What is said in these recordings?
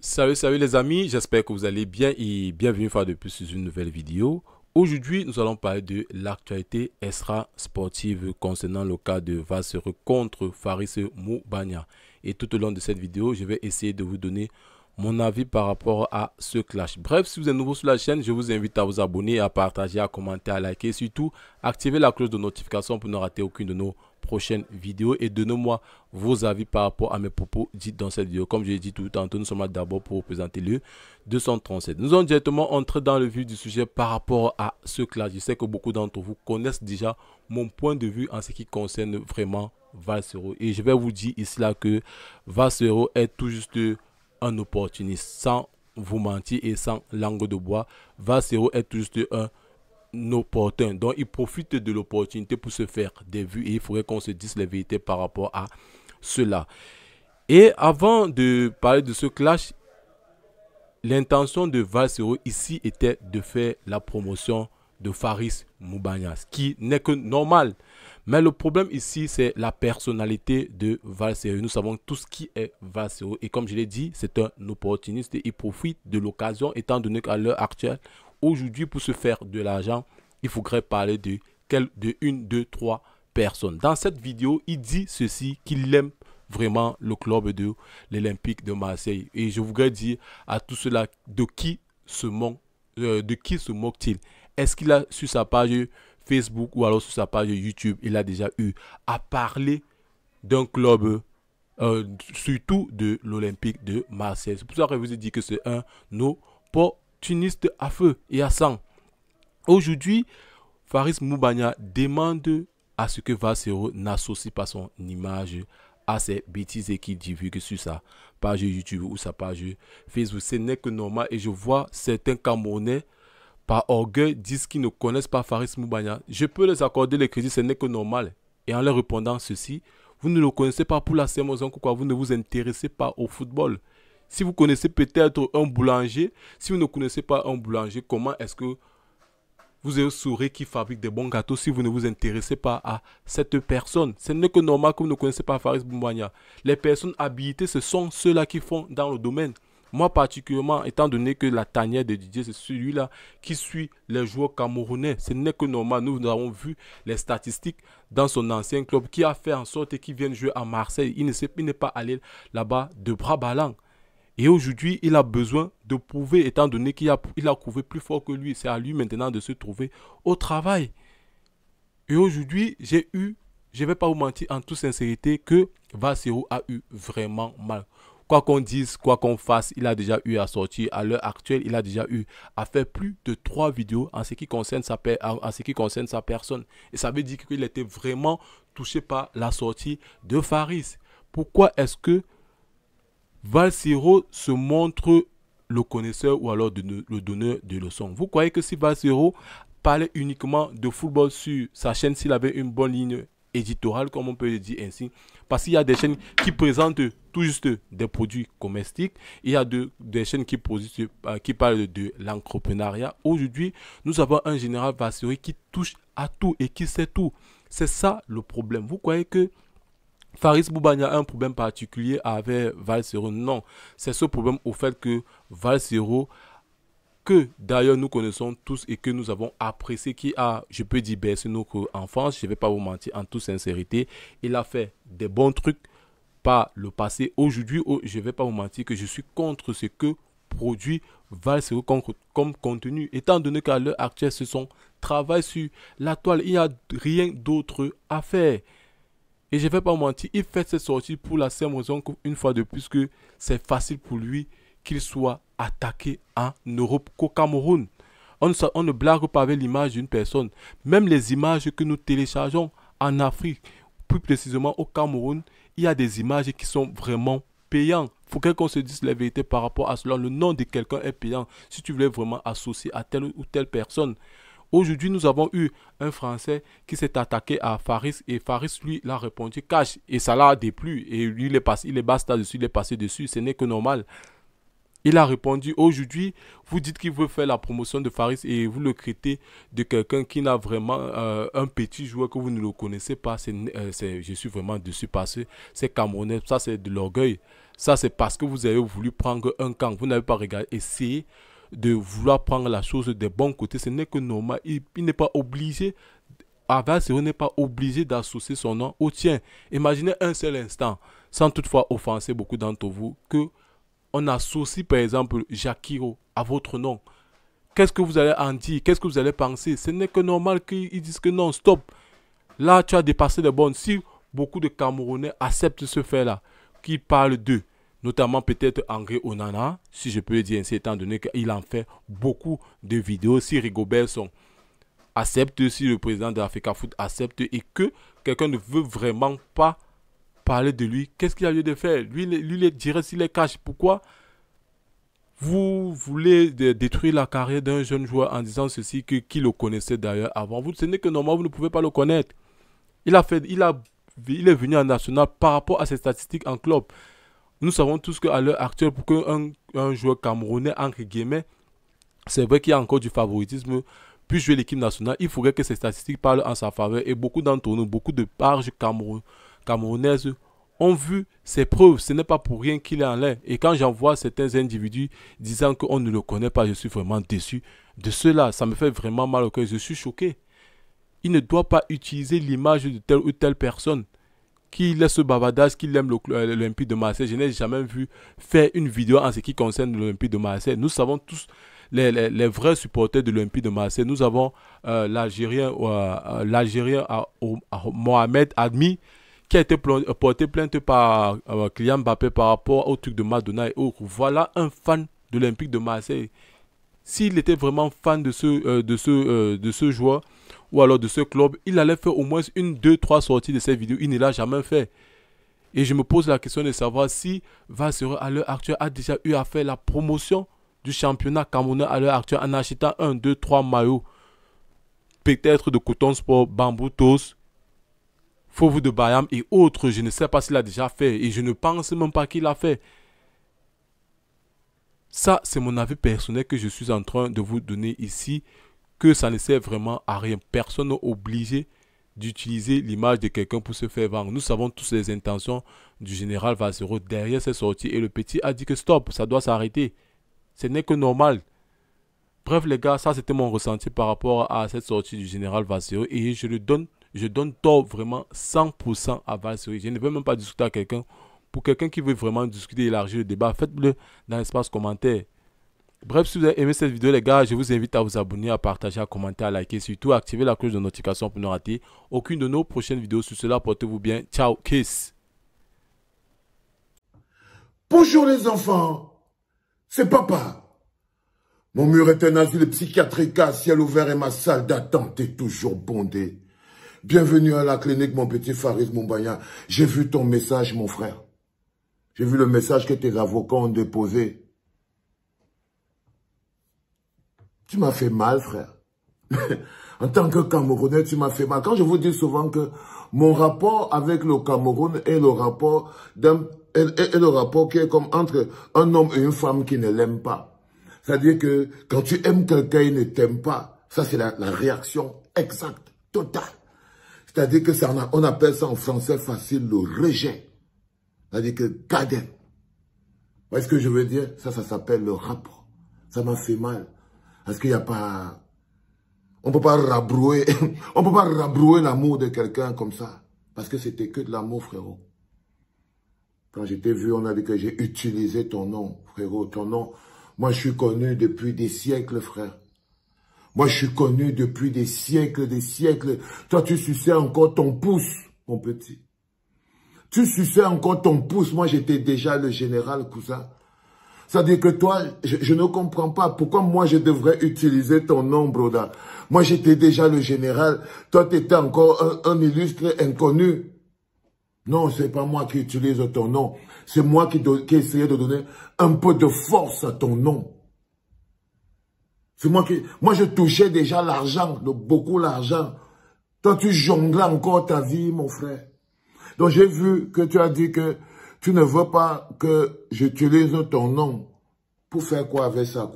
Salut, salut les amis, j'espère que vous allez bien et bienvenue une fois de plus sur une nouvelle vidéo. Aujourd'hui, nous allons parler de l'actualité extra-sportive concernant le cas de Vassereux contre Faris Moubania. Et tout au long de cette vidéo, je vais essayer de vous donner mon avis par rapport à ce clash. Bref, si vous êtes nouveau sur la chaîne, je vous invite à vous abonner, à partager, à commenter, à liker et surtout activer la cloche de notification pour ne rater aucune de nos prochaine vidéo et donnez-moi vos avis par rapport à mes propos dits dans cette vidéo. Comme je l'ai dit tout temps, nous sommes là d'abord pour vous présenter le 237. Nous allons directement entrer dans le vif du sujet par rapport à ce clash. Je sais que beaucoup d'entre vous connaissent déjà mon point de vue en ce qui concerne vraiment Vassero Et je vais vous dire ici là que Vassero est tout juste un opportuniste. Sans vous mentir et sans langue de bois, Vassero est tout juste un opportun. Donc, il profite de l'opportunité pour se faire des vues et il faudrait qu'on se dise la vérité par rapport à cela. Et avant de parler de ce clash, l'intention de Valsero ici était de faire la promotion de Faris Moubania, ce qui n'est que normal. Mais le problème ici, c'est la personnalité de Valsero. Nous savons tout ce qui est Valsero. Et comme je l'ai dit, c'est un opportuniste. il profite de l'occasion, étant donné qu'à l'heure actuelle, Aujourd'hui, pour se faire de l'argent, il faudrait parler de, quelle, de une, deux, trois personnes. Dans cette vidéo, il dit ceci, qu'il aime vraiment le club de l'Olympique de Marseille. Et je voudrais dire à tout cela de qui se moque, euh, de qui se moque-t-il Est-ce qu'il a sur sa page Facebook ou alors sur sa page YouTube, il a déjà eu à parler d'un club euh, surtout de l'Olympique de Marseille. C'est pour ça que je vous ai dit que c'est un no tuniste à feu et à sang. Aujourd'hui, Faris Moubania demande à ce que Vassero n'associe pas son image à ses bêtises et qu'il divulgue sur sa page YouTube ou sa page Facebook. Ce n'est que normal et je vois certains Camerounais par orgueil disent qu'ils ne connaissent pas Faris Moubania. Je peux les accorder les crédits, ce n'est que normal. Et en leur répondant ceci, vous ne le connaissez pas pour la simple raison vous ne vous intéressez pas au football. Si vous connaissez peut-être un boulanger, si vous ne connaissez pas un boulanger, comment est-ce que vous avez souris qui fabrique des bons gâteaux si vous ne vous intéressez pas à cette personne Ce n'est que normal que vous ne connaissez pas Faris Boumbania. Les personnes habilitées, ce sont ceux-là qui font dans le domaine. Moi particulièrement, étant donné que la tanière de Didier, c'est celui-là qui suit les joueurs camerounais. Ce n'est que normal. Nous, avons vu les statistiques dans son ancien club qui a fait en sorte qu'il vienne jouer à Marseille. Il n'est pas allé là-bas de bras ballants. Et aujourd'hui, il a besoin de prouver, étant donné qu'il a, prouvé plus fort que lui. C'est à lui maintenant de se trouver au travail. Et aujourd'hui, j'ai eu, je ne vais pas vous mentir en toute sincérité, que Vassero a eu vraiment mal. Quoi qu'on dise, quoi qu'on fasse, il a déjà eu à sortir. À l'heure actuelle, il a déjà eu à faire plus de trois vidéos en ce qui concerne sa, en ce qui concerne sa personne. Et ça veut dire qu'il était vraiment touché par la sortie de Faris. Pourquoi est-ce que Valsiro se montre le connaisseur ou alors le donneur de leçons. Vous croyez que si Valsiro parlait uniquement de football sur sa chaîne, s'il avait une bonne ligne éditoriale, comme on peut le dire ainsi, parce qu'il y a des chaînes qui présentent tout juste des produits comestiques, il y a des chaînes qui, euh, qui parlent de l'entrepreneuriat. Aujourd'hui, nous avons un général Valsiro qui touche à tout et qui sait tout. C'est ça le problème. Vous croyez que Faris Boubagna a un problème particulier avec Valsero. Non, c'est ce problème au fait que Valsero, que d'ailleurs nous connaissons tous et que nous avons apprécié, qui a, je peux dire, baissé notre enfance, je ne vais pas vous mentir en toute sincérité, il a fait des bons trucs par le passé. Aujourd'hui, oh, je ne vais pas vous mentir que je suis contre ce que produit Valsero comme, comme contenu, étant donné qu'à l'heure actuelle, ce sont travail sur la toile. Il n'y a rien d'autre à faire. Et je ne vais pas mentir, il fait ses sorties pour la simple raison qu'une fois de plus que c'est facile pour lui qu'il soit attaqué en Europe qu'au Cameroun. On, on, ne blague pas avec l'image d'une personne. Même les images que nous téléchargeons en Afrique, plus précisément au Cameroun, il y a des images qui sont vraiment payantes. Il faut qu'on se dise la vérité par rapport à cela. Le nom de quelqu'un est payant si tu voulais vraiment associer à telle ou telle personne. Aujourd'hui, nous avons eu un Français qui s'est attaqué à Faris et Faris, lui, l'a répondu cash et ça l'a déplu. Et lui, il est, passé, il basta dessus, il est passé dessus, ce n'est que normal. Il a répondu aujourd'hui, vous dites qu'il veut faire la promotion de Faris et vous le critez de quelqu'un qui n'a vraiment euh, un petit joueur que vous ne le connaissez pas. Euh, je suis vraiment dessus que C'est Camerounais, ça c'est de l'orgueil. Ça c'est parce que vous avez voulu prendre un camp. Vous n'avez pas regardé, essayé de vouloir prendre la chose des bons côtés. Ce n'est que normal. Il, n'est pas obligé, il n'est pas obligé d'associer son nom au tien. Imaginez un seul instant, sans toutefois offenser beaucoup d'entre vous, que on associe par exemple Jakiro à votre nom. Qu'est-ce que vous allez en dire Qu'est-ce que vous allez penser Ce n'est que normal qu'ils disent que non, stop. Là, tu as dépassé les bornes. Si beaucoup de Camerounais acceptent ce fait-là, qu'ils parlent d'eux, notamment peut-être André Onana, si je peux le dire ainsi, étant donné qu'il en fait beaucoup de vidéos. Si Rigobertson accepte, si le président de l'Africa Foot accepte et que quelqu'un ne veut vraiment pas parler de lui, qu'est-ce qu'il a lieu de faire Lui, lui les dirait s'il les cache. Pourquoi vous voulez détruire la carrière d'un jeune joueur en disant ceci que qui le connaissait d'ailleurs avant vous. Ce n'est que normal, vous ne pouvez pas le connaître. Il a fait, il a, il est venu en national par rapport à ses statistiques en club. Nous savons tous qu'à l'heure actuelle, pour qu'un un joueur camerounais, entre guillemets, c'est vrai qu'il y a encore du favoritisme, puisse jouer l'équipe nationale, il faudrait que ces statistiques parlent en sa faveur. Et beaucoup d'entre nous, beaucoup de parges camerounaises ont vu ces preuves. Ce n'est pas pour rien qu'il est en l'air. Et quand j'en vois certains individus disant qu'on ne le connaît pas, je suis vraiment déçu de cela. Ça me fait vraiment mal au cœur. Je suis choqué. Il ne doit pas utiliser l'image de telle ou telle personne qui laisse ce bavardage, qu'il aime euh, l'Olympique de Marseille. Je n'ai jamais vu faire une vidéo en ce qui concerne l'Olympique de Marseille. Nous savons tous, les, vrais supporters de l'Olympique de Marseille, nous avons euh, l'Algérien euh, Mohamed Admi qui a été porté plainte par euh, Kylian Mbappé par rapport au truc de Madonna et autres. Voilà un fan de l'Olympique de Marseille. S'il était vraiment fan de de ce, de ce joueur, ou alors de ce club, il allait faire au moins une, deux, trois sorties de ses vidéos. Il ne l'a jamais fait. Et je me pose la question de savoir si Vassero à l'heure actuelle, a déjà eu à faire la promotion du championnat camerounais à l'heure actuelle en achetant un, deux, trois maillots. Peut-être de Coton Sport, Bambou Toast, Fauve de Bayam et autres. Je ne sais pas s'il a déjà fait et je ne pense même pas qu'il a fait. Ça, c'est mon avis personnel que je suis en train de vous donner ici que ça ne sert vraiment à rien. Personne n'est obligé d'utiliser l'image de quelqu'un pour se faire vendre. Nous savons tous les intentions du général Vassero derrière cette sortie. et le petit a dit que stop, ça doit s'arrêter. Ce n'est que normal. Bref les gars, ça c'était mon ressenti par rapport à cette sortie du général Vassero et je le donne, je donne tort vraiment 100% à Vassero. Je ne veux même pas discuter à quelqu'un. Pour quelqu'un qui veut vraiment discuter, élargir le débat, faites-le dans l'espace commentaire. Bref, si vous avez aimé cette vidéo, les gars, je vous invite à vous abonner, à partager, à commenter, à liker, surtout à activer la cloche de notification pour ne rater aucune de nos prochaines vidéos. Sur cela, portez-vous bien. Ciao, kiss. Bonjour les enfants, c'est papa. Mon mur est un asile psychiatrique à ciel ouvert et ma salle d'attente est toujours bondée. Bienvenue à la clinique, mon petit Faris Moumbaya. J'ai vu ton message, mon frère. J'ai vu le message que tes avocats ont déposé. Tu m'as fait mal, frère. en tant que Camerounais, tu m'as fait mal. Quand je vous dis souvent que mon rapport avec le Cameroun est le rapport d'un et, le rapport qui est comme entre un homme et une femme qui ne l'aime pas. C'est-à-dire que quand tu aimes quelqu'un, il ne t'aime pas. Ça, c'est la, réaction exacte, totale. C'est-à-dire que ça, on appelle ça en français facile le rejet. C'est-à-dire que cadet ». Vous ce que je veux dire Ça, ça s'appelle le rapport. Ça m'a fait mal. Parce qu'il n'y a pas... On ne peut pas rabrouer, on peut pas rabrouer l'amour de quelqu'un comme ça. Parce que c'était que de l'amour, frérot. Quand j'étais vu, on a dit que j'ai utilisé ton nom, frérot, ton nom. Moi, je suis connu depuis des siècles, frère. Moi, je suis connu depuis des siècles, des siècles. Toi, tu suçais encore ton pouce, mon petit. Tu suçais encore ton pouce. Moi, j'étais déjà le général cousin. Ça à dire que toi, je, ne comprends pas pourquoi moi je devrais utiliser ton nom, Broda. Moi j'étais déjà le général, toi tu étais encore un, illustre inconnu. Non, c'est pas moi qui utilise ton nom. C'est moi qui, qui ai de donner un peu de force à ton nom. C'est moi qui... Moi, je touchais déjà l'argent, beaucoup l'argent. Toi, tu jonglais encore ta vie, mon frère. Donc, j'ai vu que tu as dit que tu ne veux pas que j'utilise ton nom pour faire quoi avec ça,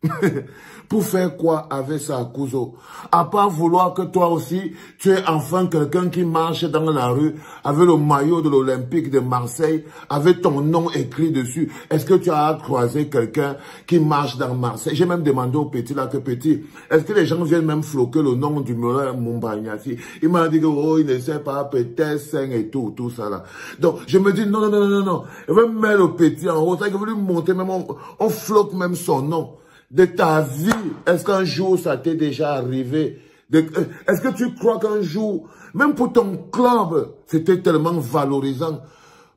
Pour faire quoi avec ça, Kuzo À part vouloir que toi aussi, tu es enfin quelqu'un qui marche dans la rue avec le maillot de l'Olympique de Marseille, avec ton nom écrit dessus. Est-ce que tu as croisé quelqu'un qui marche dans Marseille J'ai même demandé au petit là que petit, est-ce que les gens viennent même floquer le nom du murin Mombagnassi Il m'a dit que, oh, il ne sait pas, peut-être 5 et tout, tout ça là. Donc, je me dis, non, non, non, non, non, je vais mettre le petit en haut, ça veut lui monter même, on, on floque même son nom de ta vie. Est-ce qu'un jour ça t'est déjà arrivé euh, Est-ce que tu crois qu'un jour, même pour ton club, c'était tellement valorisant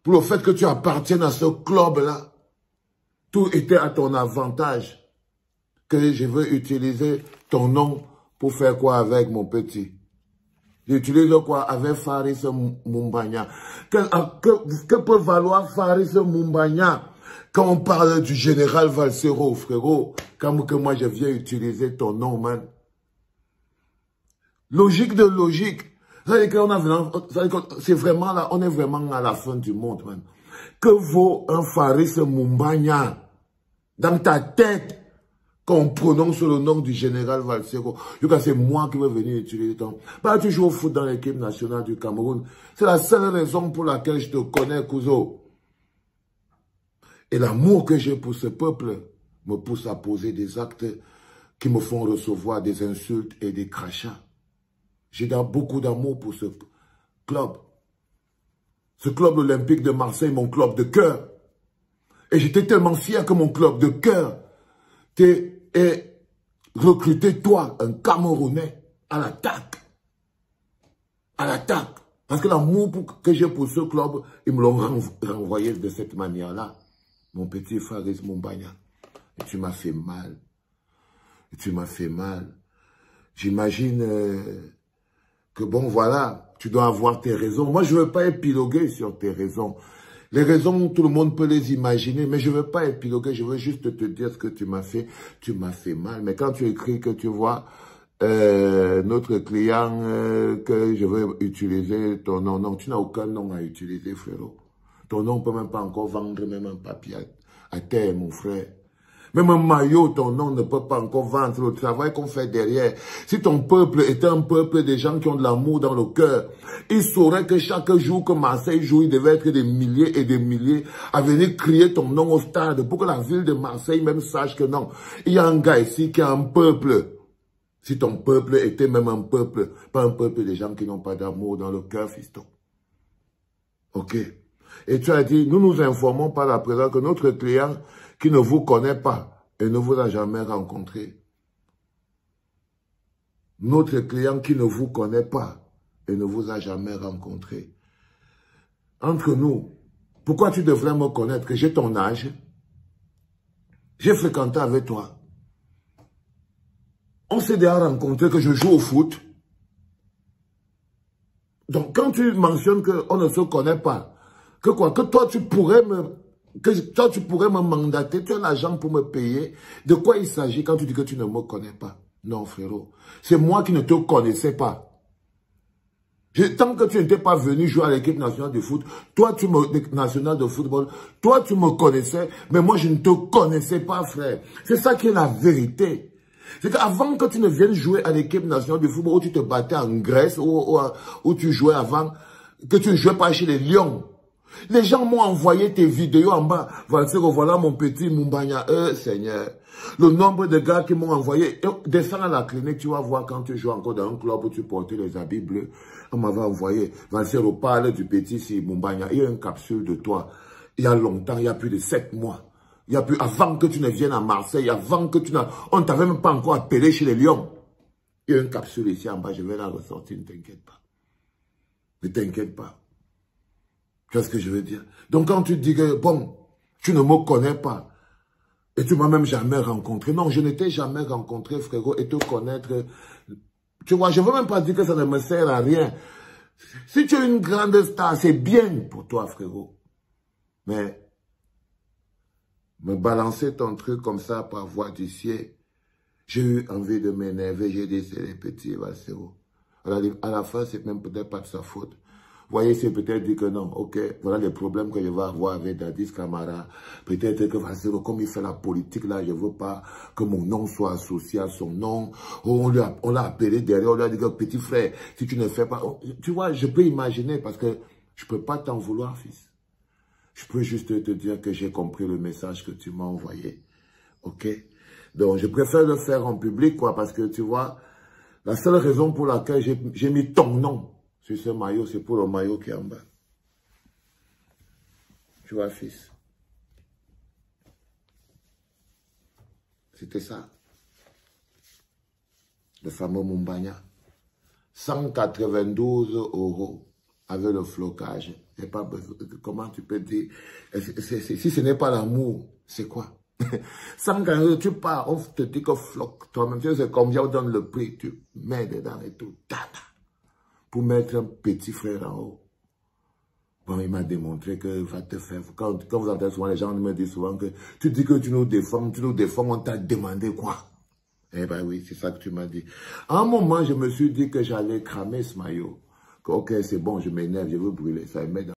pour le fait que tu appartiennes à ce club-là Tout était à ton avantage. Que je veux utiliser ton nom pour faire quoi avec mon petit J'utilise quoi avec Faris Mumbanya euh, que, que, peut valoir Faris Mumbanya quand on parle du général Valsero, frérot, comme que moi je viens utiliser ton nom, man. Logique de logique. C'est vraiment là, on est vraiment à la fin du monde, man. Que vaut un Faris Mumbanya dans ta tête quand on prononce le nom du général Valsero c'est moi qui vais venir utiliser ton... Pas toujours au foot dans l'équipe nationale du Cameroun. C'est la seule raison pour laquelle je te connais, Kouzo. Et l'amour que j'ai pour ce peuple me pousse à poser des actes qui me font recevoir des insultes et des crachats. J'ai beaucoup d'amour pour ce club. Ce club olympique de Marseille, mon club de cœur. Et j'étais tellement fier que mon club de cœur ait recruté, toi, un Camerounais, à l'attaque. À l'attaque. Parce que l'amour que j'ai pour ce club, ils me l'ont renvoyé de cette manière-là. Mon petit Faris et tu m'as fait mal. Tu m'as fait mal. J'imagine euh, que bon, voilà, tu dois avoir tes raisons. Moi, je ne veux pas épiloguer sur tes raisons. Les raisons, tout le monde peut les imaginer, mais je ne veux pas épiloguer, je veux juste te dire ce que tu m'as fait. Tu m'as fait mal. Mais quand tu écris que tu vois euh, notre client, euh, que je veux utiliser ton nom, non, tu n'as aucun nom à utiliser, frérot. Ton nom ne peut même pas encore vendre même un papier à, terre, mon frère. Même un maillot, ton nom ne peut pas encore vendre le travail qu'on fait derrière. Si ton peuple était un peuple des gens qui ont de l'amour dans le cœur, ils sauraient que chaque jour que Marseille joue, il devait être des milliers et des milliers à venir crier ton nom au stade pour que la ville de Marseille même sache que non. Il y a un gars ici qui a un peuple. Si ton peuple était même un peuple, pas un peuple des gens qui n'ont pas d'amour dans le cœur, fiston. Ok et tu as dit, nous nous informons par la présence que notre client qui ne vous connaît pas et ne vous a jamais rencontré, notre client qui ne vous connaît pas et ne vous a jamais rencontré, entre nous, pourquoi tu devrais me connaître que j'ai ton âge J'ai fréquenté avec toi. On s'est déjà rencontré que je joue au foot. Donc, quand tu mentionnes qu'on ne se connaît pas, que quoi Que toi, tu pourrais me... Que toi, tu pourrais me mandater, tu as l'argent pour me payer. De quoi il s'agit quand tu dis que tu ne me connais pas Non, frérot. C'est moi qui ne te connaissais pas. tant que tu n'étais pas venu jouer à l'équipe nationale de foot, toi tu me nationale de football, toi tu me connaissais, mais moi je ne te connaissais pas, frère. C'est ça qui est la vérité. C'est qu'avant que tu ne viennes jouer à l'équipe nationale de football, où tu te battais en Grèce, où, tu jouais avant, que tu ne jouais pas chez les Lions, les gens m'ont envoyé tes vidéos en bas. Voilà, mon petit Mumbanya. Euh, Seigneur. Le nombre de gars qui m'ont envoyé. Descends à la clinique, tu vas voir quand tu joues encore dans un club où tu portais les habits bleus. On m'avait envoyé. Valsero parle du petit si Mumbanya. Il y a une capsule de toi. Il y a longtemps, il y a plus de sept mois. Il y a plus, avant que tu ne viennes à Marseille, avant que tu n'as, on t'avait même pas encore appelé chez les lions. Il y a une capsule ici en bas, je vais la ressortir, ne t'inquiète pas. Ne t'inquiète pas. Tu vois ce que je veux dire Donc quand tu dis que, bon, tu ne me connais pas, et tu m'as même jamais rencontré. Non, je ne t'ai jamais rencontré, frérot, et te connaître. Tu vois, je veux même pas dire que ça ne me sert à rien. Si tu es une grande star, c'est bien pour toi, frérot. Mais me balancer ton truc comme ça par voie du ciel, j'ai eu envie de m'énerver. J'ai dit, c'est les petits, ce c'est À la fin, c'est même peut-être pas de sa faute voyez, c'est peut-être dit que non, ok, voilà les problèmes que je vais avoir avec Dadis Kamara Peut-être que comme il fait la politique là, je veux pas que mon nom soit associé à son nom. Oh, on l'a appelé derrière, on lui a dit que petit frère, si tu ne fais pas... Oh, tu vois, je peux imaginer parce que je peux pas t'en vouloir, fils. Je peux juste te dire que j'ai compris le message que tu m'as envoyé. Ok Donc, je préfère le faire en public, quoi, parce que, tu vois, la seule raison pour laquelle j'ai mis ton nom ce maillot, c'est pour le maillot qui est en bas. Tu vois, fils. C'était ça. Le fameux Mumbanya. 192 euros avec le flocage. Pas, comment tu peux dire Si ce n'est pas l'amour, c'est quoi 192, tu pars, on te dit que floc, toi-même, tu sais combien on donne le prix, tu mets dedans et tout. Tata pour mettre un petit frère en haut. Bon, il m'a démontré que va te faire. Quand, vous entendez souvent, les gens me disent souvent que tu dis que tu nous déformes, tu nous déformes, on t'a demandé quoi Eh ben oui, c'est ça que tu m'as dit. À un moment, je me suis dit que j'allais cramer ce maillot. ok, c'est bon, je m'énerve, je veux brûler ça.